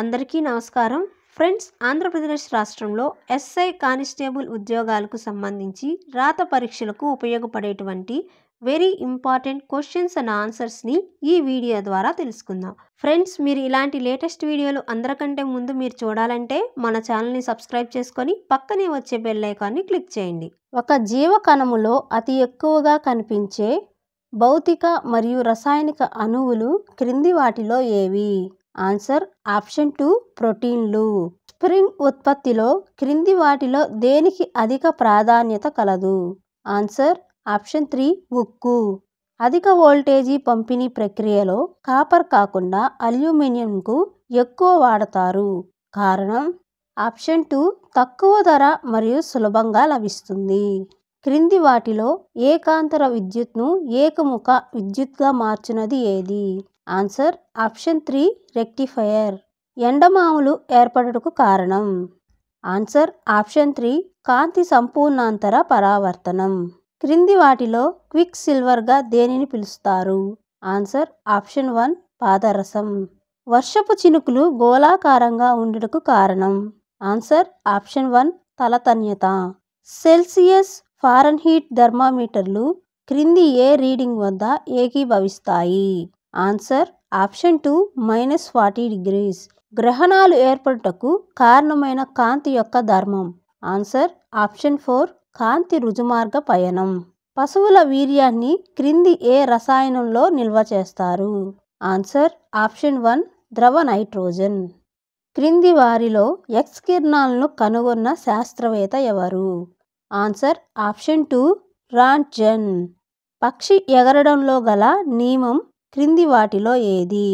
అందరికీ నమస్కారం ఫ్రెండ్స్ ఆంధ్రప్రదేశ్ రాష్ట్రంలో ఎస్ఐ కానిస్టేబుల్ ఉద్యోగాలకు సంబంధించి రాత పరీక్షలకు ఉపయోగపడేటువంటి వెరీ ఇంపార్టెంట్ క్వశ్చన్స్ అండ్ ఆన్సర్స్ని ఈ వీడియో ద్వారా తెలుసుకుందాం ఫ్రెండ్స్ మీరు ఇలాంటి లేటెస్ట్ వీడియోలు అందరికంటే ముందు మీరు చూడాలంటే మన ఛానల్ని సబ్స్క్రైబ్ చేసుకొని పక్కనే వచ్చే బెల్లైకాన్ని క్లిక్ చేయండి ఒక జీవ కణములో అతి ఎక్కువగా కనిపించే భౌతిక మరియు రసాయనిక అణువులు క్రింది వాటిలో ఏవి ఆన్సర్ ఆప్షన్ టూ ప్రోటీన్లు స్ప్రింగ్ ఉత్పత్తిలో క్రింది వాటిలో దేనికి అధిక ప్రాధాన్యత కలదు ఆన్సర్ ఆప్షన్ త్రీ ఉక్కు అధిక వోల్టేజీ పంపిణీ ప్రక్రియలో కాపర్ కాకుండా అల్యూమినియంకు ఎక్కువ వాడతారు కారణం ఆప్షన్ టూ తక్కువ ధర మరియు సులభంగా లభిస్తుంది క్రింది వాటిలో ఏకాంతర విద్యుత్ను ఏకముఖ విద్యుత్గా మార్చినది ఏది ఆన్సర్ ఆప్షన్ త్రీ రెక్టిఫైయర్ ఎండమాములు ఏర్పడటకు కారణం ఆన్సర్ ఆప్షన్ త్రీ కాంతి సంపూర్ణాంతర పరావర్తనం క్రింది వాటిలో క్విక్ సిల్వర్గా దేనిని పిలుస్తారు ఆన్సర్ ఆప్షన్ వన్ పాదరసం వర్షపు చినుకులు గోళాకారంగా ఉండటకు కారణం ఆన్సర్ ఆప్షన్ వన్ తలతన్యత సెల్సియస్ ఫారెన్హీట్ థర్మామీటర్లు క్రింది ఏ రీడింగ్ వద్ద ఏకీభవిస్తాయి answer option two minus forty degrees గ్రహణాలు ఏర్పడటకు కారణమైన కాంతి యొక్క ధర్మం ఆన్సర్ ఆప్షన్ ఫోర్ కాంతి రుజుమార్గ పయనం పశువుల వీర్యాన్ని క్రింది ఏ రసాయనంలో నిల్వ చేస్తారు ఆన్సర్ ఆప్షన్ వన్ ద్రవ నైట్రోజన్ క్రింది వారిలో ఎక్స్ కిరణాలను కనుగొన్న శాస్త్రవేత్త ఎవరు ఆన్సర్ ఆప్షన్ టూ రాంట్జన్ పక్షి ఎగరడంలో గల నియమం క్రింది వాటిలో ఏది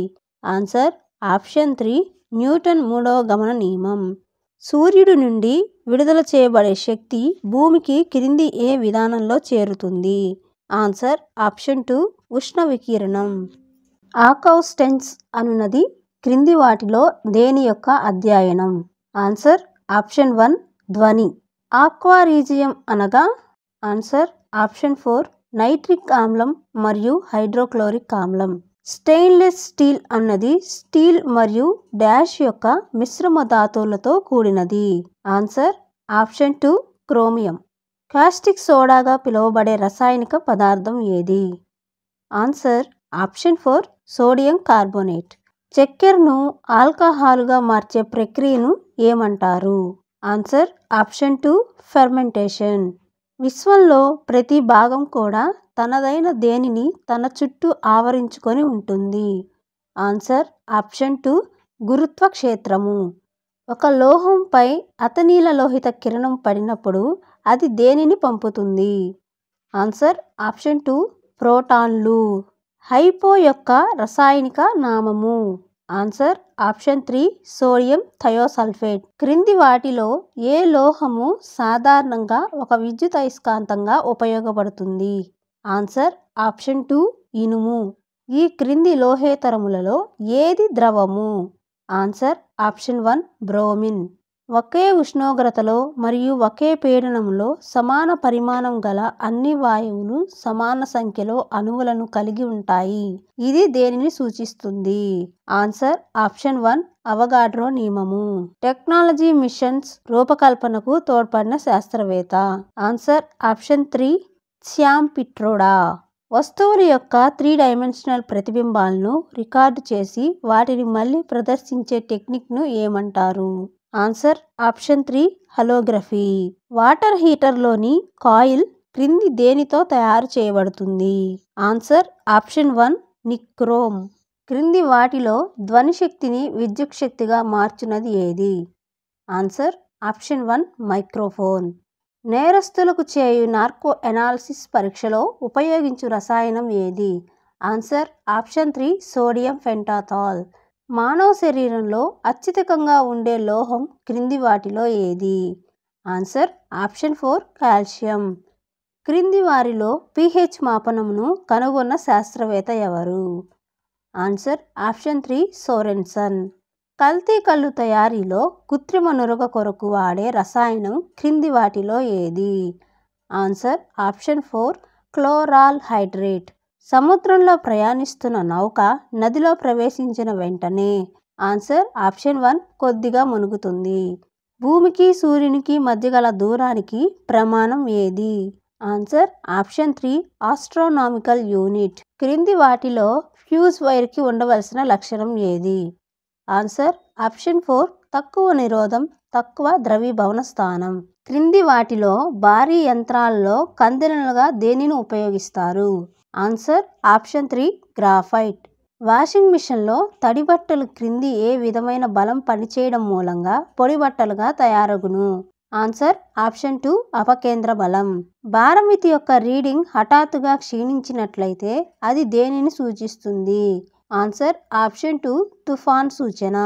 ఆన్సర్ ఆప్షన్ త్రీ న్యూటన్ మూడవ గమన నియమం సూర్యుడి నుండి విడుదల చేయబడే శక్తి భూమికి క్రింది ఏ విధానంలో చేరుతుంది ఆన్సర్ ఆప్షన్ టూ ఉష్ణ వికిరణం ఆకౌస్టెన్స్ అనున్నది క్రింది వాటిలో దేని యొక్క అధ్యయనం ఆన్సర్ ఆప్షన్ వన్ ధ్వని ఆక్వారీజియం అనగా ఆన్సర్ ఆప్షన్ ఫోర్ నైట్రిక్ ఆమ్లం మరియు హైడ్రోక్లోరిక్ ఆమ్లం స్టెయిన్లెస్ స్టీల్ అన్నది స్టీల్ మరియు డాష్ యొక్క మిశ్రమ ధాతువులతో కూడినది answer option two chromium caustic సోడాగా పిలువబడే రసాయనిక పదార్థం ఏది answer option four sodium carbonate చక్కెరను ఆల్కహాల్గా మార్చే ప్రక్రియను ఏమంటారు ఆన్సర్ ఆప్షన్ టూ ఫెర్మెంటేషన్ విశ్వంలో ప్రతి భాగం కూడా తనదైన దేనిని తన చుట్టూ ఆవరించుకొని ఉంటుంది ఆన్సర్ ఆప్షన్ టూ గురుత్వ క్షేత్రము ఒక లోహంపై అతనీల లోహిత కిరణం పడినప్పుడు అది దేనిని పంపుతుంది ఆన్సర్ ఆప్షన్ టూ ప్రోటాన్లు హైపో యొక్క రసాయనిక నామము answer option three sodium thiosulphate క్రింది వాటిలో ఏ లోహము సాధారణంగా ఒక విద్యుత్ అయస్కాంతంగా ఉపయోగపడుతుంది ఆన్సర్ ఆప్షన్ టూ ఇనుము ఈ క్రింది లోహేతరములలో ఏది ద్రవము ఆన్సర్ ఆప్షన్ వన్ బ్రోమిన్ ఒకే ఉష్ణోగ్రతలో మరియు ఒకే పీడనంలో సమాన పరిమాణం గల అన్ని వాయువులు సమాన సంఖ్యలో అణువులను కలిగి ఉంటాయి ఇది దేనిని సూచిస్తుంది ఆన్సర్ ఆప్షన్ వన్ అవగాడ్రో నియమము టెక్నాలజీ మిషన్స్ రూపకల్పనకు తోడ్పడిన శాస్త్రవేత్త answer option three Sam Pitroda వస్తువుల యొక్క త్రీ డైమెన్షనల్ ప్రతిబింబాలను రికార్డు చేసి వాటిని మళ్ళీ ప్రదర్శించే టెక్నిక్ను ఏమంటారు answer option three holography water హీటర్లోని కాయిల్ క్రింది దేనితో తయారు చేయబడుతుంది ఆన్సర్ ఆప్షన్ వన్ నిక్రోమ్ క్రింది వాటిలో ధ్వని శక్తిని విద్యుత్ శక్తిగా మార్చున్నది ఏది ఆన్సర్ ఆప్షన్ వన్ మైక్రోఫోన్ నేరస్తులకు చేయు నార్కో ఎనాలిసిస్ పరీక్షలో ఉపయోగించు రసాయనం ఏది answer option three sodium pentothal మానవ శరీరంలో అత్యధికంగా ఉండే లోహం క్రింది వాటిలో ఏది ఆన్సర్ ఆప్షన్ ఫోర్ కాల్షియం క్రింది వారిలో పిహెచ్ మాపనమును కనుగొన్న శాస్త్రవేత్త ఎవరు ఆన్సర్ ఆప్షన్ త్రీ సోరెన్సన్ కల్తీ కళ్ళు తయారీలో కృత్రిమ నురగ కొరకు వాడే రసాయనం క్రింది వాటిలో ఏది answer option four chloral hydrate సముద్రంలో ప్రయాణిస్తున్న నౌక నదిలో ప్రవేశించిన వెంటనే ఆన్సర్ ఆప్షన్ వన్ కొద్దిగా మునుగుతుంది భూమికి సూర్యునికి మధ్య గల దూరానికి ప్రమాణం ఏది answer option three astronomical unit క్రింది వాటిలో ఫ్యూజ్ వైర్కి ఉండవలసిన లక్షణం ఏది ఆన్సర్ ఆప్షన్ ఫోర్ తక్కువ నిరోధం తక్కువ ద్రవీభవన స్థానం క్రింది వాటిలో భారీ యంత్రాల్లో కందెనలుగా దేనిని ఉపయోగిస్తారు answer option three graphite washing మిషన్లో తడి బట్టలు క్రింది ఏ విధమైన బలం పనిచేయడం మూలంగా పొడి బట్టలుగా తయారగును ఆన్సర్ ఆప్షన్ టూ అపకేంద్ర బలం భారమితి యొక్క రీడింగ్ హఠాత్తుగా క్షీణించినట్లయితే అది దేనిని సూచిస్తుంది ఆన్సర్ ఆప్షన్ టూ తుఫాన్ సూచన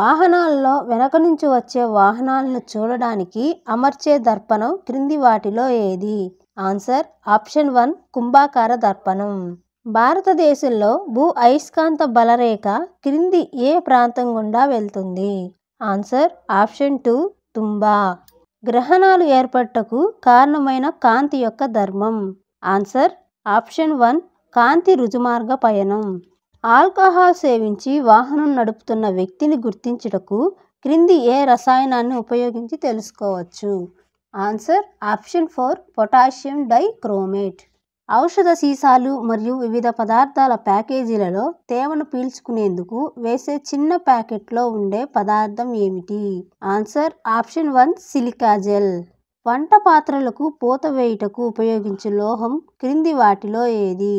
వాహనాల్లో వెనక నుంచి వచ్చే వాహనాలను చూడడానికి అమర్చే దర్పణం క్రింది వాటిలో ఏది ఆన్సర్ ఆప్షన్ వన్ కుంభాకార దర్పణం భారతదేశంలో భూ అయస్కాంత బలరేఖ క్రింది ఏ ప్రాంతం గుండా వెళ్తుంది ఆన్సర్ ఆప్షన్ టూ తుంబా గ్రహణాలు ఏర్పడటకు కారణమైన కాంతి యొక్క ధర్మం ఆన్సర్ ఆప్షన్ వన్ కాంతి రుజుమార్గ పయనం ఆల్కహాల్ సేవించి వాహనం నడుపుతున్న వ్యక్తిని గుర్తించుటకు క్రింది ఏ రసాయనాన్ని ఉపయోగించి తెలుసుకోవచ్చు answer option four potassium dichromate ఔషధ సీసాలు మరియు వివిధ పదార్థాల ప్యాకేజీలలో తేమను పీల్చుకునేందుకు వేసే చిన్న ప్యాకెట్లో ఉండే పదార్థం ఏమిటి ఆన్సర్ ఆప్షన్ వన్ సిలికాజెల్ వంట పాత్రలకు పూత వేయుటకు ఉపయోగించే లోహం క్రింది వాటిలో ఏది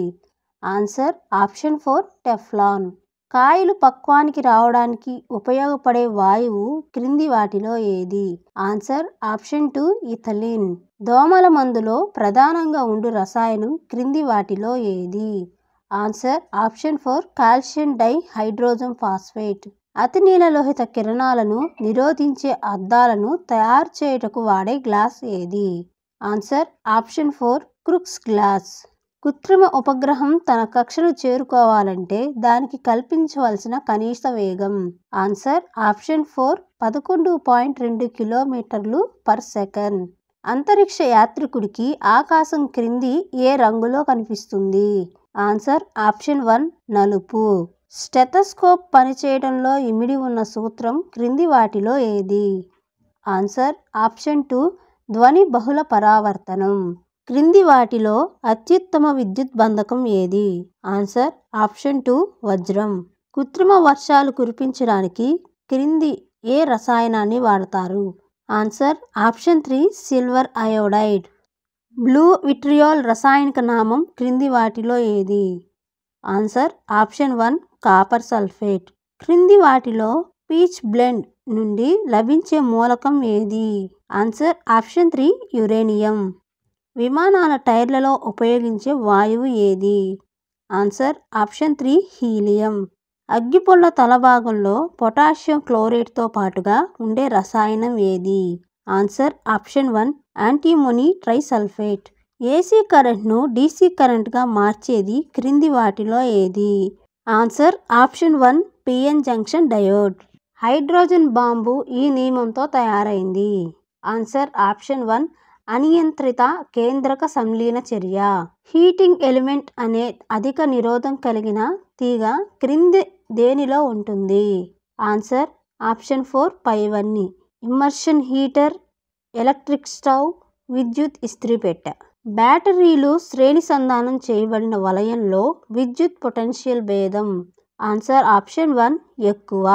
ఆన్సర్ ఆప్షన్ ఫోర్ టెఫ్లాన్ కాయలు పక్వానికి రావడానికి ఉపయోగపడే వాయువు క్రింది వాటిలో ఏది ఆన్సర్ ఆప్షన్ టూ ఇథలిన్ దోమల మందులో ప్రధానంగా ఉండు రసాయనం క్రింది వాటిలో ఏది answer option four calcium dihydrogen phosphate అతి నీలలోహిత కిరణాలను నిరోధించే అద్దాలను తయారు చేయుటకు వాడే గ్లాస్ ఏది answer option four Crookes glass కృత్రిమ ఉపగ్రహం తన కక్షను చేరుకోవాలంటే దానికి కల్పించవలసిన కనీస వేగం ఆన్సర్ ఆప్షన్ ఫోర్ పదకొండు పాయింట్ రెండు కిలోమీటర్లు పర్ సెకండ్ అంతరిక్ష యాత్రికుడికి ఆకాశం క్రింది ఏ రంగులో కనిపిస్తుంది ఆన్సర్ ఆప్షన్ వన్ నలుపు స్టెథస్కోప్ పనిచేయడంలో ఇమిడి ఉన్న సూత్రం క్రింది వాటిలో ఏది ఆన్సర్ ఆప్షన్ టూ ధ్వని బహుళ పరావర్తనం క్రింది వాటిలో అత్యుత్తమ విద్యుత్ బంధకం ఏది ఆన్సర్ ఆప్షన్ టూ వజ్రం కృత్రిమ వర్షాలు కురిపించడానికి క్రింది ఏ రసాయనాన్ని వాడతారు answer option three silver iodide blue vitriol రసాయనిక నామం క్రింది వాటిలో ఏది answer option one copper sulphate క్రింది వాటిలో పీచ్ బ్లెండ్ నుండి లభించే మూలకం ఏది ఆన్సర్ ఆప్షన్ త్రీ యురేనియం విమానాల టైర్లలో ఉపయోగించే వాయువు ఏది ఆన్సర్ ఆప్షన్ త్రీ హీలియం తల తలభాగంలో పొటాషియం క్లోరేట్తో పాటుగా ఉండే రసాయనం ఏది answer option one antimony trisulphate AC కరెంట్ను డీసీ కరెంట్గా మార్చేది క్రింది వాటిలో ఏది answer option one PN junction diode hydrogen bomb ఈ నియమంతో తయారైంది ఆన్సర్ ఆప్షన్ వన్ అనియంత్రిత కేంద్రక సంలీన చర్య హీటింగ్ ఎలిమెంట్ అనే అధిక నిరోధం కలిగిన తీగ క్రింది దేనిలో ఉంటుంది ఆన్సర్ ఆప్షన్ ఫోర్ పైవన్ని ఇమర్షన్ హీటర్ ఎలక్ట్రిక్ స్టవ్ విద్యుత్ ఇస్త్రీ పెట్ట బ్యాటరీలు శ్రేణి సంధానం చేయబడిన వలయంలో విద్యుత్ పొటెన్షియల్ భేదం ఆన్సర్ ఆప్షన్ వన్ ఎక్కువ